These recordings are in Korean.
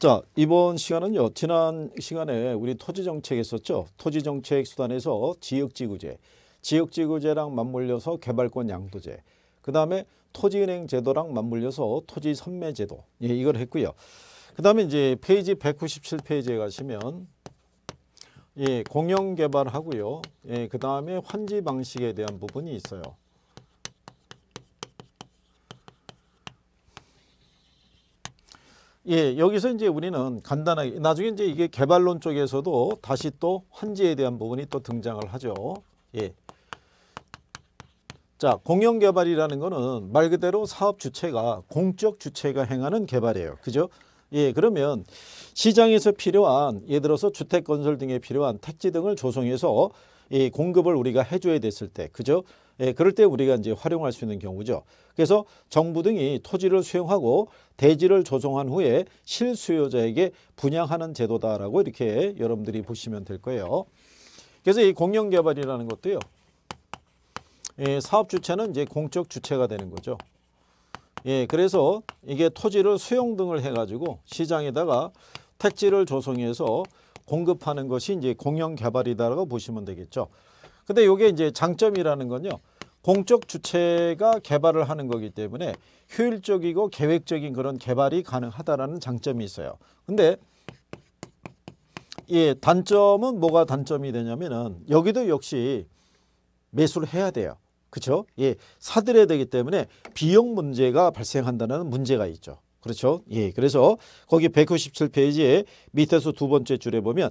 자 이번 시간은요 지난 시간에 우리 토지 정책 했었죠 토지 정책 수단에서 지역지구제 지역지구제랑 맞물려서 개발권 양도제 그 다음에 토지은행 제도랑 맞물려서 토지 선매 제도 예, 이걸 했고요 그 다음에 이제 페이지 197페이지에 가시면 예, 공영 개발하고요 예, 그 다음에 환지 방식에 대한 부분이 있어요 예, 여기서 이제 우리는 간단하게 나중에 이제 이게 개발론 쪽에서도 다시 또 환지에 대한 부분이 또 등장을 하죠. 예. 자, 공영 개발이라는 거는 말 그대로 사업 주체가 공적 주체가 행하는 개발이에요. 그죠? 예, 그러면 시장에서 필요한 예를 들어서 주택 건설 등에 필요한 택지 등을 조성해서 이 공급을 우리가 해줘야 됐을 때 그죠? 예, 그럴 때 우리가 이제 활용할 수 있는 경우죠. 그래서 정부 등이 토지를 수용하고 대지를 조성한 후에 실수요자에게 분양하는 제도다라고 이렇게 여러분들이 보시면 될 거예요. 그래서 이 공영개발이라는 것도요. 예, 사업 주체는 이제 공적 주체가 되는 거죠. 예, 그래서 이게 토지를 수용 등을 해가지고 시장에다가 택지를 조성해서 공급하는 것이 이제 공영 개발이다라고 보시면 되겠죠. 근데 이게 이제 장점이라는 건요. 공적 주체가 개발을 하는 거기 때문에 효율적이고 계획적인 그런 개발이 가능하다라는 장점이 있어요. 근데 예, 단점은 뭐가 단점이 되냐면은 여기도 역시 매수를 해야 돼요. 그렇죠? 예, 사들여야 되기 때문에 비용 문제가 발생한다는 문제가 있죠. 그렇죠? 예. 그래서 거기 197페이지에 밑에서 두 번째 줄에 보면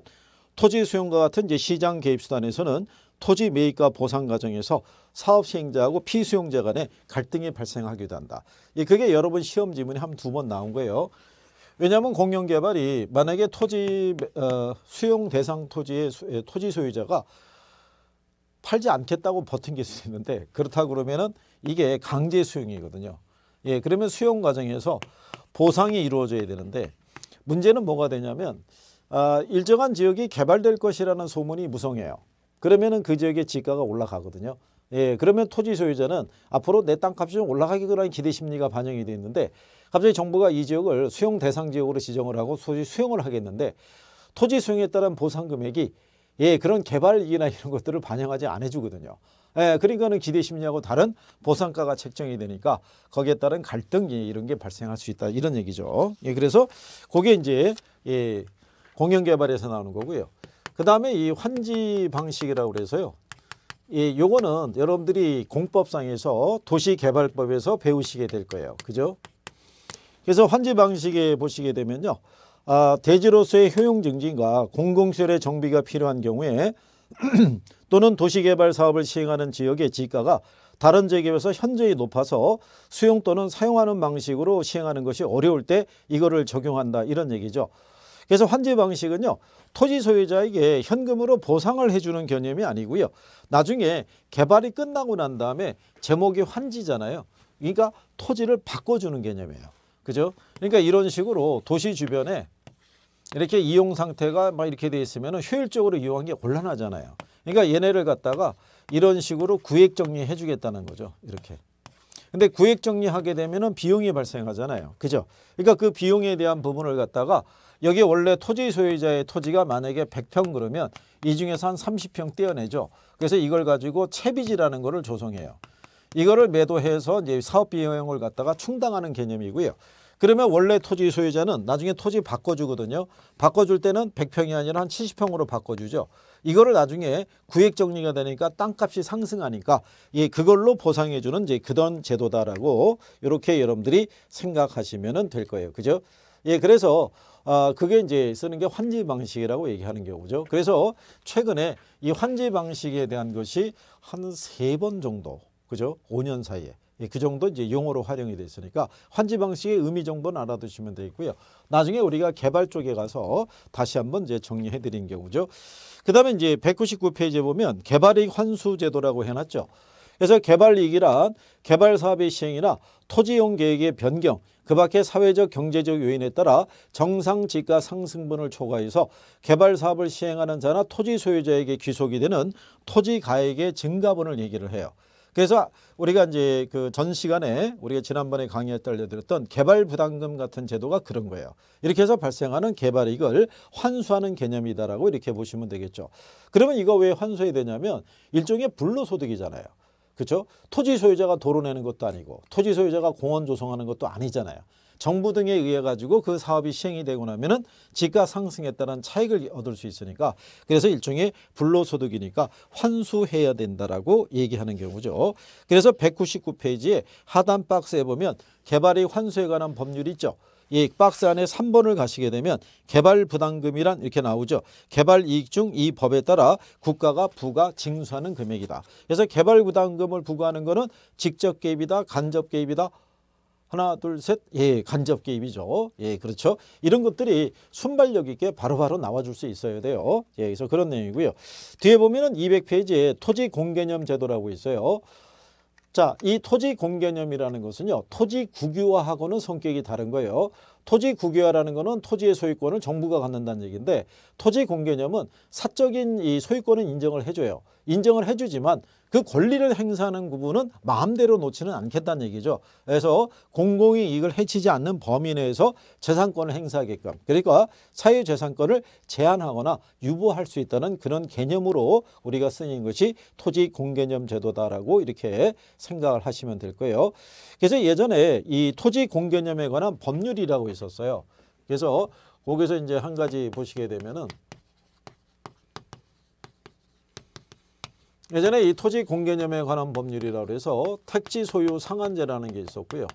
토지 수용과 같은 이제 시장 개입 수단에서는 토지 매입과 보상 과정에서 사업 시행자하고 피수용자 간의 갈등이 발생하기도 한다. 예, 그게 여러분 시험 지문이 한 두 번 나온 거예요. 왜냐하면 공영개발이 만약에 토지 어, 수용 대상 토지의 수, 예, 토지 소유자가 팔지 않겠다고 버틴 게 있는데 그렇다 그러면은 이게 강제 수용이거든요. 예, 그러면 수용 과정에서 보상이 이루어져야 되는데 문제는 뭐가 되냐면 아, 일정한 지역이 개발될 것이라는 소문이 무성해요. 그러면은 그 지역의 지가가 올라가거든요. 예, 그러면 토지 소유자는 앞으로 내 땅값이 좀올라가기구라는 기대 심리가 반영이 돼 있는데 갑자기 정부가 이 지역을 수용 대상 지역으로 지정을 하고 소지 수용을 하겠는데 토지 수용에 따른 보상 금액이 예, 그런 개발이나 이런 것들을 반영하지 않아 주거든요. 예, 그러니까는 기대 심리하고 다른 보상가가 책정이 되니까 거기에 따른 갈등 예, 이런 게 발생할 수 있다 이런 얘기죠. 예, 그래서 그게 이제 예, 공영 개발에서 나오는 거고요. 그 다음에 이 환지 방식이라고 그래서요. 예, 요거는 여러분들이 공법상에서 도시개발법에서 배우시게 될 거예요. 그죠? 그래서 환지 방식에 보시게 되면요. 아, 대지로서의 효용 증진과 공공시설의 정비가 필요한 경우에 또는 도시개발 사업을 시행하는 지역의 지가가 다른 지역에서 현저히 높아서 수용 또는 사용하는 방식으로 시행하는 것이 어려울 때 이거를 적용한다 이런 얘기죠. 그래서 환지 방식은요. 토지 소유자에게 현금으로 보상을 해주는 개념이 아니고요. 나중에 개발이 끝나고 난 다음에 제목이 환지잖아요. 그러니까 토지를 바꿔주는 개념이에요. 그죠? 그러니까 이런 식으로 도시 주변에 이렇게 이용 상태가 막 이렇게 돼 있으면 효율적으로 이용한게 곤란하잖아요. 그러니까 얘네를 갖다가 이런 식으로 구획 정리해 주겠다는 거죠. 이렇게. 근데 구획 정리하게 되면 비용이 발생하잖아요. 그죠? 그러니까 그 비용에 대한 부분을 갖다가 여기 원래 토지 소유자의 토지가 만약에 100평 그러면 이 중에서 한 30평 떼어내죠. 그래서 이걸 가지고 채비지라는 거를 조성해요. 이거를 매도해서 이제 사업 비용을 갖다가 충당하는 개념이고요. 그러면 원래 토지 소유자는 나중에 토지 바꿔주거든요. 바꿔줄 때는 100평이 아니라 한 70평으로 바꿔주죠. 이거를 나중에 구획 정리가 되니까 땅값이 상승하니까 예, 그걸로 보상해 주는 이제 그던 제도다라고 이렇게 여러분들이 생각하시면 될 거예요. 그죠? 예, 그래서 아, 그게 이제 쓰는 게 환지 방식이라고 얘기하는 경우죠. 그래서 최근에 이 환지 방식에 대한 것이 한 세 번 정도, 그죠? 5년 사이에 예, 그 정도 이제 용어로 활용이 되어 있으니까 환지 방식의 의미 정도는 알아두시면 되겠고요. 나중에 우리가 개발 쪽에 가서 다시 한번 이제 정리해 드린 경우죠. 그 다음에 이제 199페이지에 보면 개발이익 환수 제도라고 해놨죠. 그래서 개발이익이란 개발사업의 시행이나 토지용 계획의 변경, 그 밖의 사회적 경제적 요인에 따라 정상 지가 상승분을 초과해서 개발사업을 시행하는 자나 토지 소유자에게 귀속이 되는 토지 가액의 증가분을 얘기를 해요. 그래서 우리가 이제 그 전 시간에 우리가 지난번에 강의에 알려드렸던 개발 부담금 같은 제도가 그런 거예요. 이렇게 해서 발생하는 개발 이익을 환수하는 개념이다라고 이렇게 보시면 되겠죠. 그러면 이거 왜 환수해야 되냐면 일종의 불로소득이잖아요. 그렇죠? 토지 소유자가 도로 내는 것도 아니고 토지 소유자가 공원 조성하는 것도 아니잖아요. 정부 등에 의해 가지고 그 사업이 시행이 되고 나면은 지가 상승에 따른 차익을 얻을 수 있으니까 그래서 일종의 불로소득이니까 환수해야 된다라고 얘기하는 경우죠. 그래서 199페이지에 하단 박스에 보면 개발이 환수에 관한 법률이 있죠. 이 박스 안에 3번을 가시게 되면 개발 부담금이란 이렇게 나오죠. 개발 이익 중 이 법에 따라 국가가 부과 징수하는 금액이다. 그래서 개발 부담금을 부과하는 것은 직접 개입이다, 간접 개입이다, 하나 둘셋예 간접 개입이죠 예 그렇죠 이런 것들이 순발력 있게 바로바로 나와줄 수 있어야 돼요 예 그래서 그런 내용이고요 뒤에 보면은 200페이지에 토지 공개념 제도라고 있어요 자, 이 토지 공개념이라는 것은요. 토지 국유화하고는 성격이 다른 거예요. 토지 국유화라는 것은 토지의 소유권을 정부가 갖는다는 얘기인데 토지 공개념은 사적인 이 소유권은 인정을 해줘요. 인정을 해주지만 그 권리를 행사하는 부분은 마음대로 놓지는 않겠다는 얘기죠. 그래서 공공이 이익을 해치지 않는 범위 내에서 재산권을 행사하게끔 그러니까 사유재산권을 제한하거나 유보할 수 있다는 그런 개념으로 우리가 쓰는 것이 토지 공개념 제도다라고 이렇게 생각을 하시면 될 거예요. 그래서 예전에 이 토지 공개념에 관한 법률이라고 있었어요. 그래서 거기서 이제 한 가지 보시게 되면은 예전에 이 토지 공개념에 관한 법률이라고 해서 택지 소유 상한제라는 게 있었고요.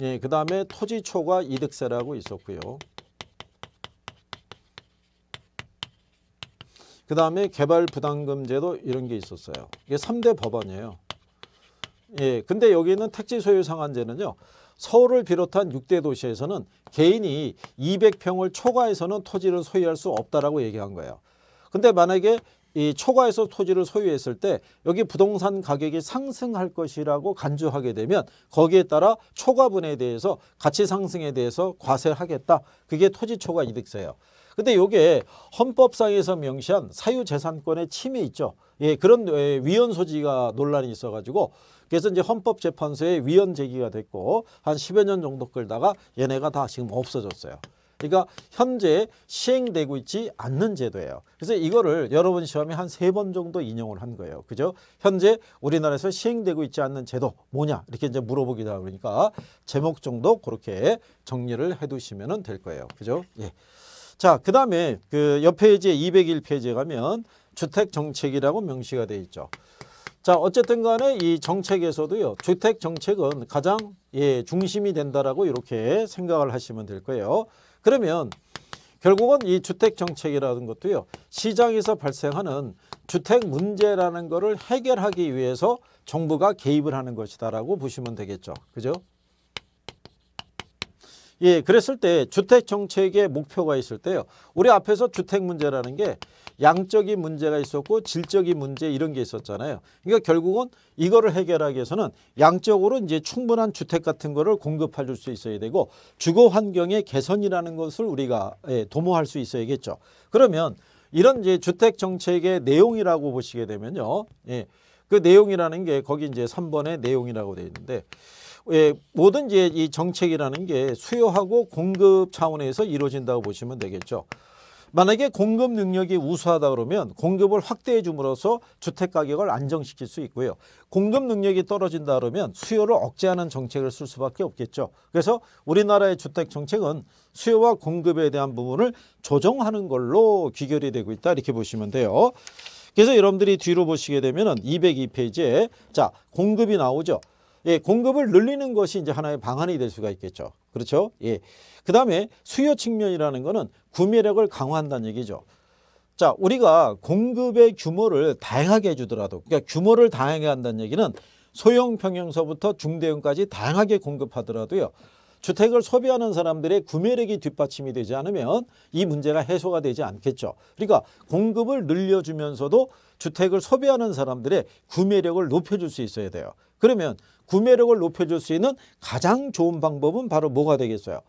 예, 그 다음에 토지 초과 이득세라고 있었고요. 그 다음에 개발 부담금 제도 이런 게 있었어요. 이게 3대 법안이에요. 예, 근데 여기는 택지 소유 상한제는요. 서울을 비롯한 6대 도시에서는 개인이 200평을 초과해서는 토지를 소유할 수 없다라고 얘기한 거예요. 근데 만약에 이 초과해서 토지를 소유했을 때 여기 부동산 가격이 상승할 것이라고 간주하게 되면 거기에 따라 초과분에 대해서 가치 상승에 대해서 과세하겠다. 그게 토지 초과 이득세예요. 근데 요게 헌법상에서 명시한 사유재산권의 침해 있죠. 예, 그런 예, 위헌 소지가 논란이 있어가지고 그래서 이제 헌법재판소에 위헌 제기가 됐고 한 10여 년 정도 끌다가 얘네가 다 지금 없어졌어요. 그러니까 현재 시행되고 있지 않는 제도예요. 그래서 이거를 여러분 시험에 한 세 번 정도 인용을 한 거예요. 그죠? 현재 우리나라에서 시행되고 있지 않는 제도 뭐냐 이렇게 이제 물어보기도 하고 그러니까 제목 정도 그렇게 정리를 해두시면 될 거예요. 그죠? 예. 자, 그다음에 그 옆에 이제 201페이지에 가면 주택 정책이라고 명시가 돼 있죠. 자, 어쨌든 간에 이 정책에서도요. 주택 정책은 가장 예, 중심이 된다라고 이렇게 생각을 하시면 될 거예요. 그러면 결국은 이 주택 정책이라는 것도요. 시장에서 발생하는 주택 문제라는 것을 해결하기 위해서 정부가 개입을 하는 것이다라고 보시면 되겠죠. 그죠? 예, 그랬을 때 주택 정책의 목표가 있을 때요. 우리 앞에서 주택 문제라는 게 양적인 문제가 있었고 질적인 문제 이런 게 있었잖아요. 그러니까 결국은 이거를 해결하기 위해서는 양적으로 이제 충분한 주택 같은 거를 공급해 줄수 있어야 되고 주거 환경의 개선이라는 것을 우리가 예, 도모할 수 있어야겠죠. 그러면 이런 이제 주택 정책의 내용이라고 보시게 되면요. 예. 그 내용이라는 게 거기 이제 3번의 내용이라고 되어 있는데 예, 모든 이제 이 정책이라는 게 수요하고 공급 차원에서 이루어진다고 보시면 되겠죠. 만약에 공급 능력이 우수하다 그러면 공급을 확대해 줌으로써 주택 가격을 안정시킬 수 있고요. 공급 능력이 떨어진다 그러면 수요를 억제하는 정책을 쓸 수밖에 없겠죠. 그래서 우리나라의 주택 정책은 수요와 공급에 대한 부분을 조정하는 걸로 귀결이 되고 있다 이렇게 보시면 돼요. 그래서 여러분들이 뒤로 보시게 되면은 202페이지에 자 공급이 나오죠. 예, 공급을 늘리는 것이 이제 하나의 방안이 될 수가 있겠죠. 그렇죠? 예. 그다음에 수요 측면이라는 것은 구매력을 강화한다는 얘기죠. 자, 우리가 공급의 규모를 다양하게 해 주더라도 그러니까 규모를 다양하게 한다는 얘기는 소형 평형서부터 중대형까지 다양하게 공급하더라도요. 주택을 소비하는 사람들의 구매력이 뒷받침이 되지 않으면 이 문제가 해소가 되지 않겠죠. 그러니까 공급을 늘려주면서도 주택을 소비하는 사람들의 구매력을 높여줄 수 있어야 돼요. 그러면 구매력을 높여줄 수 있는 가장 좋은 방법은 바로 뭐가 되겠어요?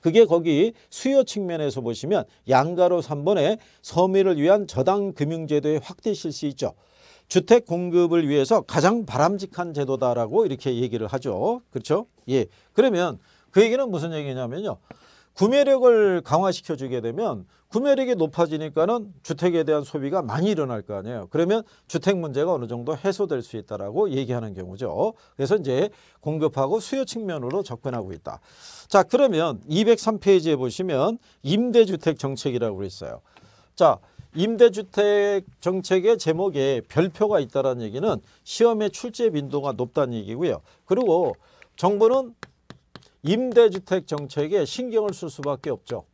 그게 거기 수요 측면에서 보시면 양가로 3번에 서민을 위한 저당금융제도의 확대 실시 있죠. 주택 공급을 위해서 가장 바람직한 제도다라고 이렇게 얘기를 하죠. 그렇죠? 예. 그러면 그 얘기는 무슨 얘기냐면요. 구매력을 강화시켜주게 되면 구매력이 높아지니까는 주택에 대한 소비가 많이 일어날 거 아니에요. 그러면 주택 문제가 어느 정도 해소될 수 있다라고 얘기하는 경우죠. 그래서 이제 공급하고 수요 측면으로 접근하고 있다. 자, 그러면 203페이지에 보시면 임대주택 정책이라고 그랬어요. 자, 임대주택 정책의 제목에 별표가 있다라는 얘기는 시험의 출제 빈도가 높다는 얘기고요. 그리고 정부는 임대주택 정책에 신경을 쓸 수밖에 없죠.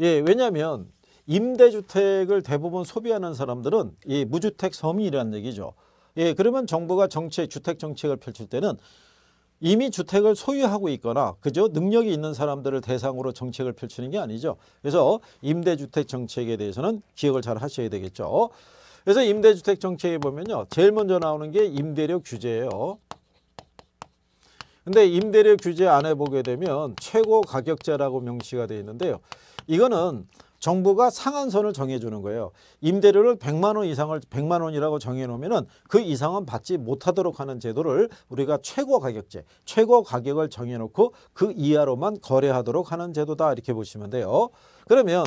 예, 왜냐하면 임대주택을 대부분 소비하는 사람들은 이 무주택 서민이라는 얘기죠. 예, 그러면 정부가 정책, 주택 정책을 펼칠 때는 이미 주택을 소유하고 있거나 그저 능력이 있는 사람들을 대상으로 정책을 펼치는 게 아니죠. 그래서 임대주택 정책에 대해서는 기억을 잘 하셔야 되겠죠. 그래서 임대주택 정책에 보면요. 제일 먼저 나오는 게 임대료 규제예요. 근데 임대료 규제 안에 보게 되면 최고 가격제라고 명시가 되어 있는데요. 이거는 정부가 상한선을 정해주는 거예요. 임대료를 100만 원 이상을 100만 원이라고 정해놓으면 그 이상은 받지 못하도록 하는 제도를 우리가 최고 가격제, 최고 가격을 정해놓고 그 이하로만 거래하도록 하는 제도다 이렇게 보시면 돼요. 그러면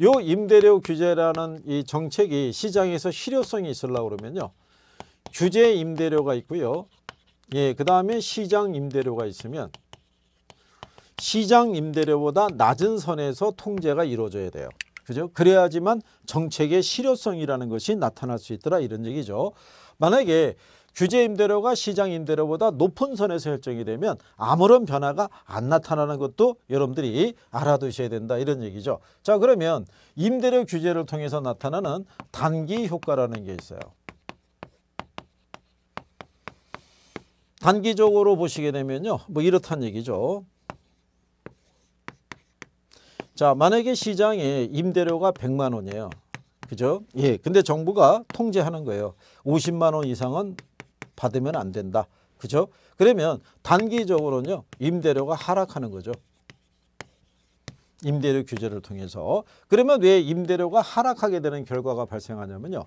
요 임대료 규제라는 이 정책이 시장에서 실효성이 있으려고 그러면요. 규제 임대료가 있고요. 예, 그 다음에 시장 임대료가 있으면 시장 임대료보다 낮은 선에서 통제가 이루어져야 돼요. 그죠? 그래야지만 정책의 실효성이라는 것이 나타날 수 있더라 이런 얘기죠. 만약에 규제 임대료가 시장 임대료보다 높은 선에서 결정이 되면 아무런 변화가 안 나타나는 것도 여러분들이 알아두셔야 된다 이런 얘기죠. 자 그러면 임대료 규제를 통해서 나타나는 단기 효과라는 게 있어요. 단기적으로 보시게 되면요. 뭐 이렇단 얘기죠. 자, 만약에 시장에 임대료가 100만 원이에요. 그죠? 예. 근데 정부가 통제하는 거예요. 50만 원 이상은 받으면 안 된다. 그죠? 그러면 단기적으로는요. 임대료가 하락하는 거죠. 임대료 규제를 통해서. 그러면 왜 임대료가 하락하게 되는 결과가 발생하냐면요.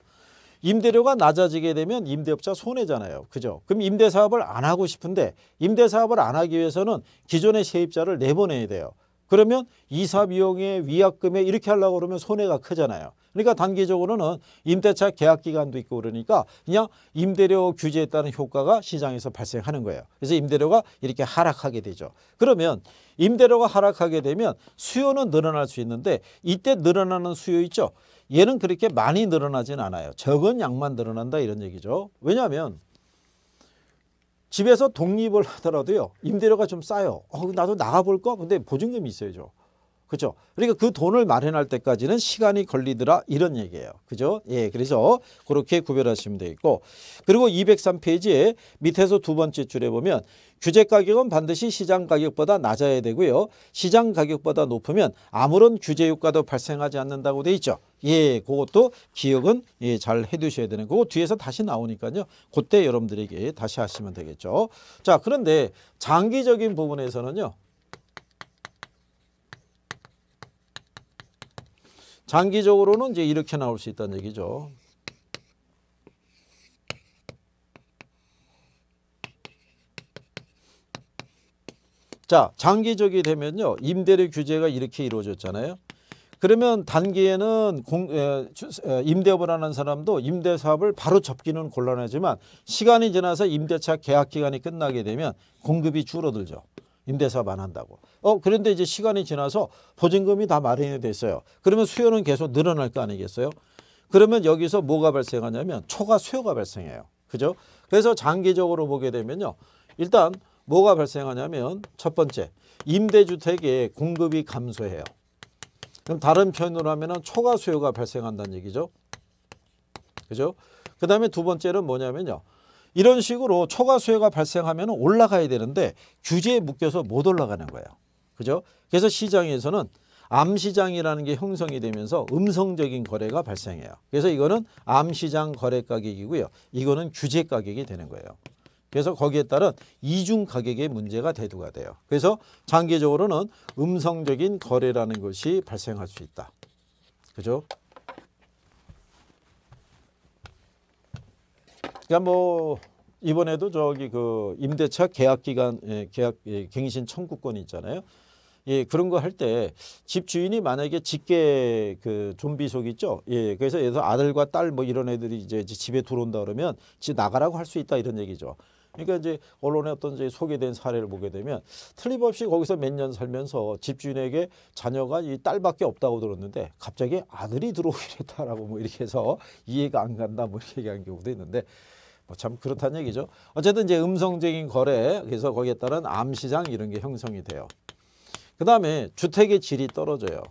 임대료가 낮아지게 되면 임대업자 손해잖아요. 그죠? 그럼 임대사업을 안 하고 싶은데 임대사업을 안 하기 위해서는 기존의 세입자를 내보내야 돼요. 그러면 이사 비용에 위약금에 이렇게 하려고 그러면 손해가 크잖아요. 그러니까 단기적으로는 임대차 계약 기간도 있고 그러니까 그냥 임대료 규제에 따른 효과가 시장에서 발생하는 거예요. 그래서 임대료가 이렇게 하락하게 되죠. 그러면 임대료가 하락하게 되면 수요는 늘어날 수 있는데 이때 늘어나는 수요 있죠. 얘는 그렇게 많이 늘어나진 않아요. 적은 양만 늘어난다 이런 얘기죠. 왜냐하면 집에서 독립을 하더라도요 임대료가 좀 싸요. 어, 나도 나가볼까? 근데 보증금이 있어야죠. 그죠? 그러니까 그 돈을 마련할 때까지는 시간이 걸리더라 이런 얘기예요. 그죠? 예, 그래서 그렇게 구별하시면 되겠고 그리고 203페이지에 밑에서 두 번째 줄에 보면 규제 가격은 반드시 시장 가격보다 낮아야 되고요. 시장 가격보다 높으면 아무런 규제 효과도 발생하지 않는다고 돼 있죠. 예, 그것도 기억은 예, 잘 해두셔야 되는 거고 뒤에서 다시 나오니까요. 그때 여러분들에게 다시 하시면 되겠죠. 자, 그런데 장기적인 부분에서는요. 장기적으로는 이제 이렇게 나올 수 있다는 얘기죠. 자, 장기적이 되면요. 임대료 규제가 이렇게 이루어졌잖아요. 그러면 단기에는 공, 에, 임대업을 하는 사람도 임대 사업을 바로 접기는 곤란하지만 시간이 지나서 임대차 계약 기간이 끝나게 되면 공급이 줄어들죠. 임대사업 안 한다고. 어 그런데 이제 시간이 지나서 보증금이 다 마련이 됐어요. 그러면 수요는 계속 늘어날 거 아니겠어요? 그러면 여기서 뭐가 발생하냐면 초과 수요가 발생해요. 그죠? 그래서 장기적으로 보게 되면요. 일단 뭐가 발생하냐면 첫 번째 임대주택의 공급이 감소해요. 그럼 다른 표현으로 하면 초과 수요가 발생한다는 얘기죠. 그죠? 그 다음에 두 번째는 뭐냐면요. 이런 식으로 초과 수요가 발생하면 올라가야 되는데 규제에 묶여서 못 올라가는 거예요. 그죠? 그래서 시장에서는 암시장이라는 게 형성이 되면서 음성적인 거래가 발생해요. 그래서 이거는 암시장 거래 가격이고요. 이거는 규제 가격이 되는 거예요. 그래서 거기에 따른 이중 가격의 문제가 대두가 돼요. 그래서 장기적으로는 음성적인 거래라는 것이 발생할 수 있다. 그죠? 그러니까 뭐 이번에도 저기 그 임대차 계약 기간 예, 계약 예, 갱신 청구권 있잖아요. 예, 그런 거 할 때집 주인이 만약에 직계 그 좀비속 있죠. 예, 그래서 예서 아들과 딸 뭐 이런 애들이 이제 집에 들어온다 그러면 집 나가라고 할 수 있다 이런 얘기죠. 그러니까 이제 언론에 어떤 이제 소개된 사례를 보게 되면 틀림없이 거기서 몇 년 살면서 집주인에게 자녀가 이 딸밖에 없다고 들었는데 갑자기 아들이 들어오게 됐다라고 뭐 이렇게 해서 이해가 안 간다 뭐 이렇게 얘기한 경우도 있는데 뭐참 그렇다는 얘기죠. 어쨌든 이제 음성적인 거래 그래서 거기에 따른 암시장 이런 게 형성이 돼요. 그 다음에 주택의 질이 떨어져요.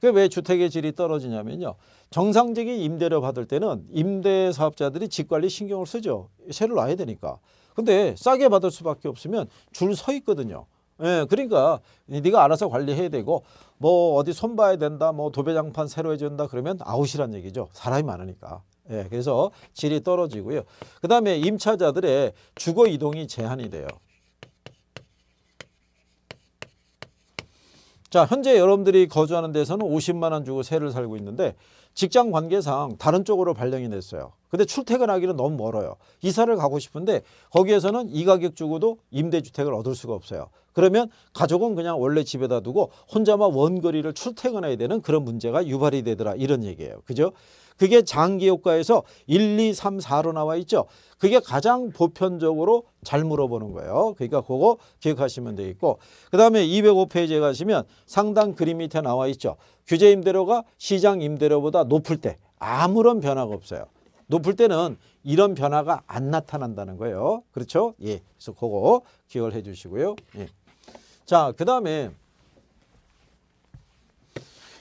그 왜 주택의 질이 떨어지냐면요. 정상적인 임대료 받을 때는 임대 사업자들이 집관리 신경을 쓰죠. 세를 놔야 되니까. 근데 싸게 받을 수밖에 없으면 줄 서 있거든요. 예, 그러니까 네가 알아서 관리해야 되고 뭐 어디 손 봐야 된다, 뭐 도배장판 새로 해준다 그러면 아웃이란 얘기죠. 사람이 많으니까. 예, 그래서 질이 떨어지고요. 그 다음에 임차자들의 주거 이동이 제한이 돼요. 자, 현재 여러분들이 거주하는 데서는 50만 원 주고 세를 살고 있는데 직장 관계상 다른 쪽으로 발령이 냈어요. 근데 출퇴근하기는 너무 멀어요. 이사를 가고 싶은데 거기에서는 이 가격 주고도 임대주택을 얻을 수가 없어요. 그러면 가족은 그냥 원래 집에다 두고 혼자만 원거리를 출퇴근해야 되는 그런 문제가 유발이 되더라 이런 얘기예요. 그죠? 그게 장기 효과에서 1, 2, 3, 4로 나와 있죠. 그게 가장 보편적으로 잘 물어보는 거예요. 그러니까 그거 기억하시면 되겠고 그 다음에 205페이지에 가시면 상단 그림 밑에 나와 있죠. 규제 임대료가 시장 임대료보다 높을 때 아무런 변화가 없어요. 높을 때는 이런 변화가 안 나타난다는 거예요. 그렇죠? 예. 그래서 그거 기억을 해 주시고요. 예. 자, 그 다음에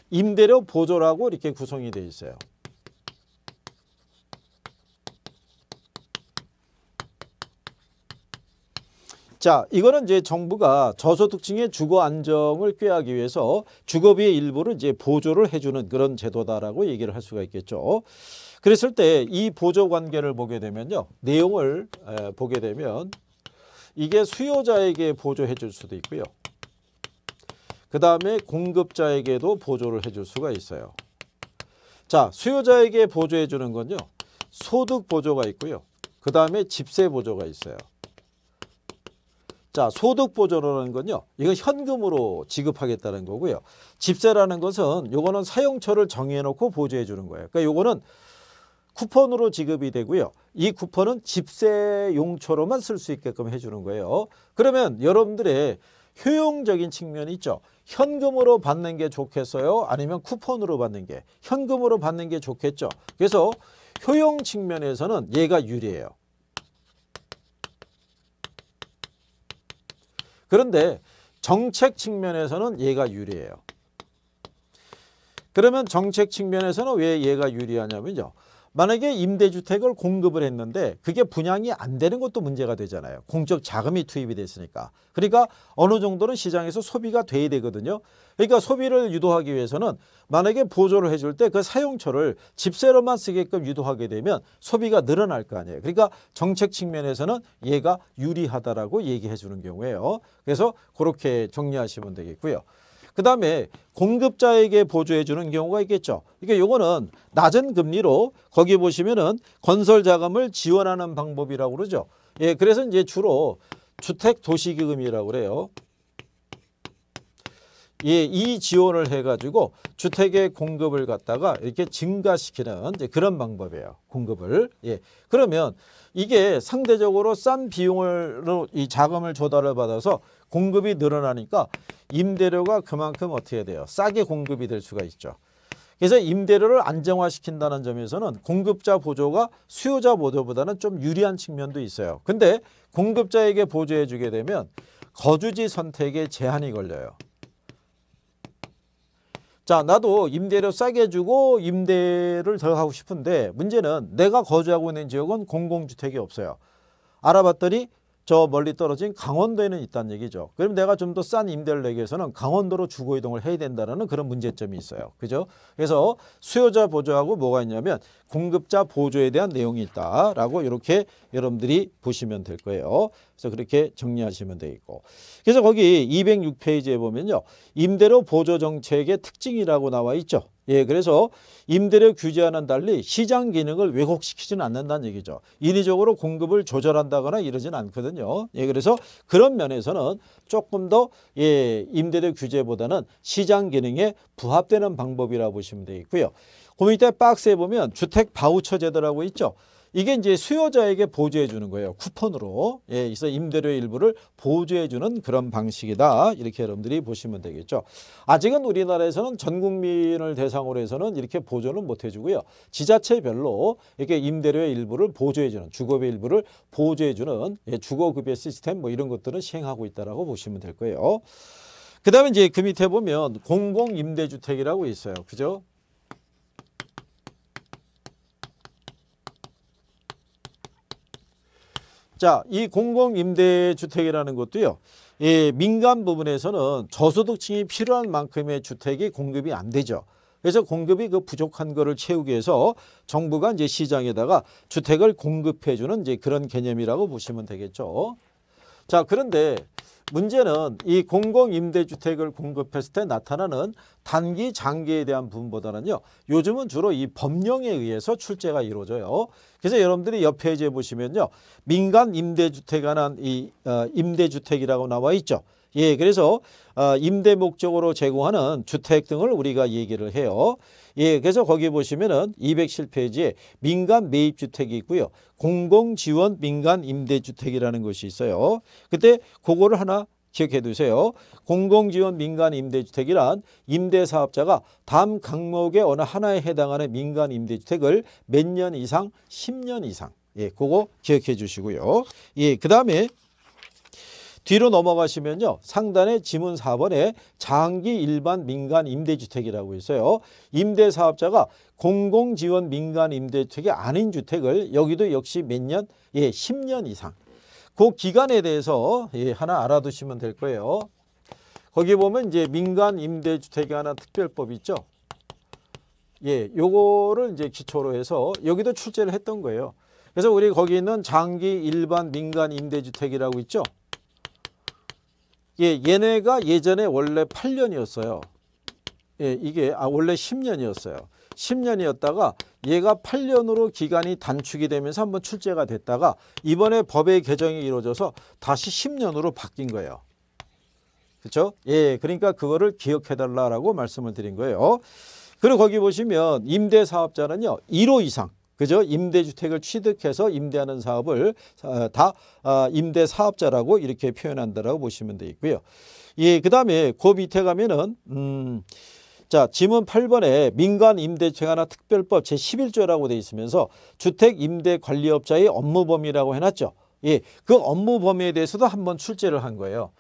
임대료 보조라고 이렇게 구성이 되어 있어요. 자, 이거는 이제 정부가 저소득층의 주거 안정을 꾀하기 위해서 주거비의 일부를 이제 보조를 해주는 그런 제도다라고 얘기를 할 수가 있겠죠. 그랬을 때 이 보조 관계를 보게 되면요. 내용을 보게 되면 이게 수요자에게 보조해 줄 수도 있고요. 그 다음에 공급자에게도 보조를 해 줄 수가 있어요. 자, 수요자에게 보조해 주는 건요. 소득 보조가 있고요. 그 다음에 집세 보조가 있어요. 자, 소득보전이라는 건요. 이건 현금으로 지급하겠다는 거고요. 집세라는 것은 요거는 사용처를 정해놓고 보조해 주는 거예요. 그러니까 요거는 쿠폰으로 지급이 되고요. 이 쿠폰은 집세 용처로만 쓸 수 있게끔 해주는 거예요. 그러면 여러분들의 효용적인 측면이 있죠. 현금으로 받는 게 좋겠어요? 아니면 쿠폰으로 받는 게? 현금으로 받는 게 좋겠죠. 그래서 효용 측면에서는 얘가 유리해요. 그런데 정책 측면에서는 얘가 유리해요. 그러면 정책 측면에서는 왜 얘가 유리하냐면요. 만약에 임대주택을 공급을 했는데 그게 분양이 안 되는 것도 문제가 되잖아요. 공적 자금이 투입이 됐으니까. 그러니까 어느 정도는 시장에서 소비가 돼야 되거든요. 그러니까 소비를 유도하기 위해서는 만약에 보조를 해줄 때 그 사용처를 집세로만 쓰게끔 유도하게 되면 소비가 늘어날 거 아니에요. 그러니까 정책 측면에서는 얘가 유리하다라고 얘기해 주는 경우예요. 그래서 그렇게 정리하시면 되겠고요. 그 다음에 공급자에게 보조해 주는 경우가 있겠죠. 그러니까 요거는 낮은 금리로 거기 보시면은 건설 자금을 지원하는 방법이라고 그러죠. 예, 그래서 이제 주로 주택 도시기금이라고 그래요. 예, 이 지원을 해가지고 주택의 공급을 갖다가 이렇게 증가시키는 그런 방법이에요. 공급을. 예. 그러면 이게 상대적으로 싼 비용으로 이 자금을 조달을 받아서 공급이 늘어나니까 임대료가 그만큼 어떻게 돼요? 싸게 공급이 될 수가 있죠. 그래서 임대료를 안정화시킨다는 점에서는 공급자 보조가 수요자 보조보다는 좀 유리한 측면도 있어요. 근데 공급자에게 보조해 주게 되면 거주지 선택에 제한이 걸려요. 자 나도 임대료 싸게 주고 임대를 더 하고 싶은데 문제는 내가 거주하고 있는 지역은 공공주택이 없어요. 알아봤더니 저 멀리 떨어진 강원도에는 있다는 얘기죠. 그럼 내가 좀 더 싼 임대를 내기 위해서는 강원도로 주거 이동을 해야 된다는 그런 문제점이 있어요. 그죠? 그래서 수요자 보조하고 뭐가 있냐면 공급자 보조에 대한 내용이 있다라고 이렇게 여러분들이 보시면 될 거예요. 그래서 그렇게 정리하시면 되겠고 그래서 거기 206페이지에 보면요. 임대료 보조 정책의 특징이라고 나와 있죠. 예, 그래서 임대료 규제와는 달리 시장 기능을 왜곡시키지는 않는다는 얘기죠. 인위적으로 공급을 조절한다거나 이러진 않거든요. 예, 그래서 그런 면에서는 조금 더 예, 임대료 규제보다는 시장 기능에 부합되는 방법이라고 보시면 되있고요 고이대 박스에 보면 주택 바우처 제도라고 있죠. 이게 이제 수요자에게 보조해 주는 거예요. 쿠폰으로. 예, 있어 임대료 일부를 보조해 주는 그런 방식이다. 이렇게 여러분들이 보시면 되겠죠. 아직은 우리나라에서는 전 국민을 대상으로 해서는 이렇게 보조는 못 해주고요. 지자체별로 이렇게 임대료의 일부를 보조해 주는 주거비 일부를 보조해 주는 예, 주거급여 시스템 뭐 이런 것들은 시행하고 있다라고 보시면 될 거예요. 그다음에 이제 그 밑에 보면 공공임대주택이라고 있어요. 그죠? 자, 이 공공임대주택이라는 것도요. 예, 민간 부분에서는 저소득층이 필요한 만큼의 주택이 공급이 안 되죠. 그래서 공급이 그 부족한 거를 채우기 위해서 정부가 이제 시장에다가 주택을 공급해주는 이제 그런 개념이라고 보시면 되겠죠. 자, 그런데 문제는 이 공공임대주택을 공급했을 때 나타나는 단기 장기에 대한 부분보다는요. 요즘은 주로 이 법령에 의해서 출제가 이루어져요. 그래서 여러분들이 옆 페이지에 보시면요. 민간 임대주택 에 관한 이 어, 임대주택이라고 나와 있죠. 예, 그래서 어, 임대 목적으로 제공하는 주택 등을 우리가 얘기를 해요. 예, 그래서 거기 보시면은 207페이지에 민간 매입 주택이 있고요. 공공 지원 민간 임대 주택이라는 것이 있어요. 그때 그거를 하나 기억해 두세요. 공공지원 민간 임대주택이란 임대사업자가 다음 강목의 어느 하나에 해당하는 민간 임대주택을 몇 년 이상, 10년 이상 예, 그거 기억해 주시고요. 예, 그 다음에 뒤로 넘어가시면요. 상단에 지문 4번에 장기 일반 민간 임대주택이라고 있어요. 임대사업자가 공공지원 민간 임대주택이 아닌 주택을 여기도 역시 몇 년? 예, 10년 이상. 그 기간에 대해서 예, 하나 알아두시면 될 거예요. 거기 보면 이제 민간 임대주택에 하나 특별법 있죠. 예, 요거를 이제 기초로 해서 여기도 출제를 했던 거예요. 그래서 우리 거기 있는 장기 일반 민간 임대주택이라고 있죠. 예, 얘네가 예전에 원래 8년이었어요. 예, 이게 아 원래 10년이었어요. 10년이었다가 얘가 8년으로 기간이 단축이 되면서 한번 출제가 됐다가 이번에 법의 개정이 이루어져서 다시 10년으로 바뀐 거예요. 그렇죠? 예, 그러니까 그거를 기억해달라고 말씀을 드린 거예요. 그리고 거기 보시면 임대사업자는요. 1호 이상 그죠? 임대주택을 취득해서 임대하는 사업을 다 아, 임대 사업자라고 이렇게 표현한다라고 보시면 되겠고요. 예, 그다음에 그 밑에 가면은 음 자, 지문 8번에 민간 임대주택 하나 특별법 제11조라고 돼 있으면서 주택 임대 관리업자의 업무 범위라고 해 놨죠. 예, 그 업무 범위에 대해서도 한번 출제를 한 거예요.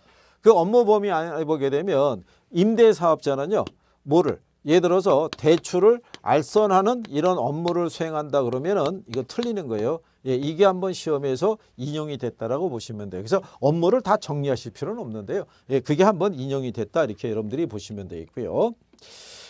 그 업무 범위 안에 보게 되면 임대 사업자는요. 뭐를 예를 들어서 대출을 알선하는 이런 업무를 수행한다 그러면은 이거 틀리는 거예요. 예, 이게 한번 시험에서 인용이 됐다라고 보시면 돼요. 그래서 업무를 다 정리하실 필요는 없는데요. 예, 그게 한번 인용이 됐다 이렇게 여러분들이 보시면 되겠고요.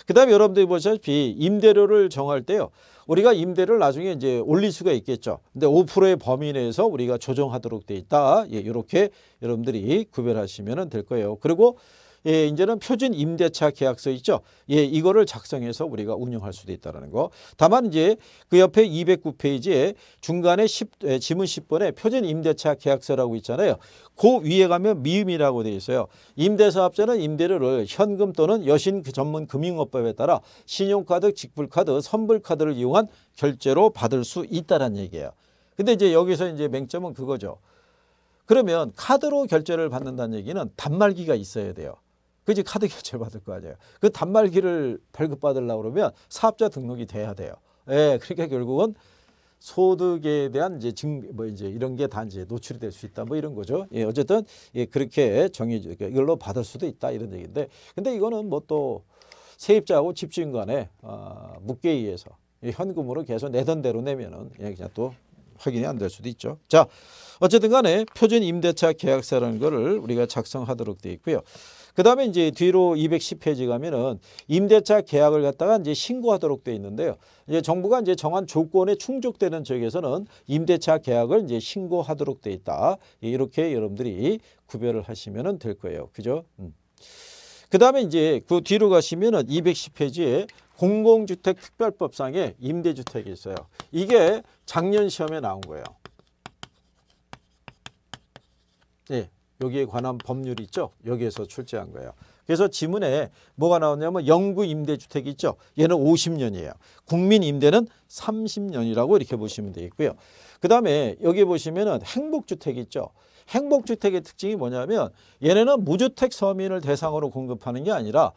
그다음에 여러분들이 보시다시피 임대료를 정할 때요. 우리가 임대를 료 나중에 이제 올릴 수가 있겠죠. 근데 5%의 범위 내에서 우리가 조정하도록 돼 있다. 예, 이렇게 여러분들이 구별하시면 될 거예요. 그리고 예, 이제는 표준 임대차 계약서 있죠. 예, 이거를 작성해서 우리가 운영할 수도 있다는 라 거. 다만 이제 그 옆에 209페이지에 중간에 10, 예, 지문 10번에 표준 임대차 계약서라고 있잖아요. 그 위에 가면 미음이라고 되어 있어요. 임대사업자는 임대료를 현금 또는 여신 그 전문 금융업법에 따라 신용카드, 직불카드, 선불카드를 이용한 결제로 받을 수 있다는 라 얘기예요. 근데 이제 여기서 이제 맹점은 그거죠. 그러면 카드로 결제를 받는다는 얘기는 단말기가 있어야 돼요. 그지 카드 결제를 받을 거 아니에요. 그 단말기를 발급받으려고 그러면 사업자 등록이 돼야 돼요. 예, 그러니까 결국은 소득에 대한 이제 증, 뭐 이제 이런 게다 이제 노출이 될 수 있다 뭐 이런 거죠. 예, 어쨌든 예, 그렇게 정해 그러니까 이걸로 받을 수도 있다 이런 얘기인데 근데 이거는 뭐 또 세입자하고 집주인 간에 아, 어, 묵에 의해서 현금으로 계속 내던 대로 내면은 예, 그냥 또 확인이 안 될 수도 있죠. 자, 어쨌든 간에 표준 임대차 계약서라는 거를 우리가 작성하도록 돼 있고요. 그 다음에 이제 뒤로 210페이지 가면은 임대차 계약을 갖다가 이제 신고하도록 되어 있는데요. 이제 정부가 이제 정한 조건에 충족되는 지역에서는 임대차 계약을 이제 신고하도록 되어 있다. 이렇게 여러분들이 구별을 하시면 될 거예요. 그죠? 음. 그 다음에 이제 그 뒤로 가시면은 210페이지에 공공주택특별법상의 임대주택이 있어요. 이게 작년 시험에 나온 거예요. 예, 여기에 관한 법률이 있죠. 여기에서 출제한 거예요. 그래서 지문에 뭐가 나오냐면 영구 임대주택 이 있죠. 얘는 50년이에요. 국민 임대는 30년이라고 이렇게 보시면 되겠고요. 그 다음에 여기 보시면은 행복주택 이 있죠. 행복주택의 특징이 뭐냐면 얘네는 무주택 서민을 대상으로 공급하는 게 아니라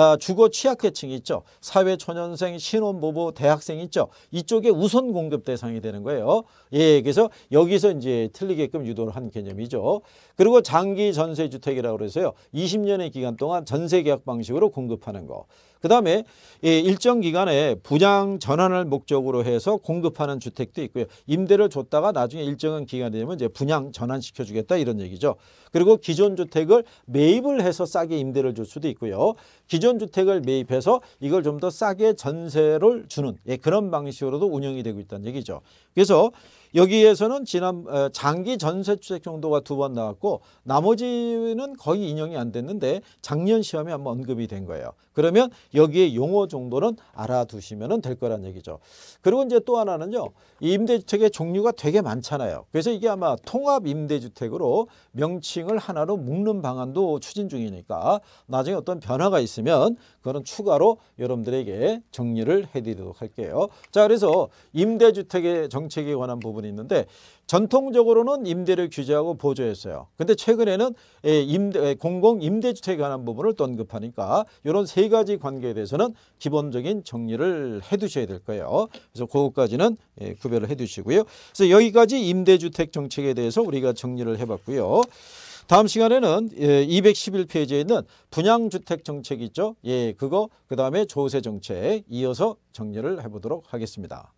아, 주거 취약계층이 있죠. 사회초년생, 신혼부부, 대학생 있죠. 이쪽에 우선 공급 대상이 되는 거예요. 예, 그래서 여기서 이제 틀리게끔 유도를 한 개념이죠. 그리고 장기 전세주택이라고 그래서요. 20년의 기간 동안 전세 계약 방식으로 공급하는 거. 그 다음에 일정 기간에 분양 전환을 목적으로 해서 공급하는 주택도 있고요. 임대를 줬다가 나중에 일정한 기간이 되면 이제 분양 전환시켜 주겠다 이런 얘기죠. 그리고 기존 주택을 매입을 해서 싸게 임대를 줄 수도 있고요. 기존 주택을 매입해서 이걸 좀 더 싸게 전세를 주는 예, 그런 방식으로도 운영이 되고 있다는 얘기죠. 그래서 여기에서는 지난 어, 장기 전세 주택 정도가 두 번 나왔고 나머지는 거의 인용이 안 됐는데 작년 시험에 한번 언급이 된 거예요. 그러면 여기에 용어 정도는 알아두시면 될 거란 얘기죠. 그리고 이제 또 하나는요. 임대주택의 종류가 되게 많잖아요. 그래서 이게 아마 통합 임대주택으로 명칭을 하나로 묶는 방안도 추진 중이니까 나중에 어떤 변화가 있으면 그거는 추가로 여러분들에게 정리를 해드리도록 할게요. 자 그래서 임대주택의 정책에 관한 부분이 있는데 전통적으로는 임대를 규제하고 보조했어요. 근데 최근에는 예, 임대, 예, 공공 임대주택에 관한 부분을 언급하니까 이런 세 가지 관계에 대해서는 기본적인 정리를 해두셔야 될 거예요. 그래서 그것까지는 예, 구별을 해두시고요. 그래서 여기까지 임대주택 정책에 대해서 우리가 정리를 해봤고요. 다음 시간에는 211페이지에 있는 분양주택 정책 있죠. 예, 그거 그다음에 조세 정책 이어서 정리를 해보도록 하겠습니다.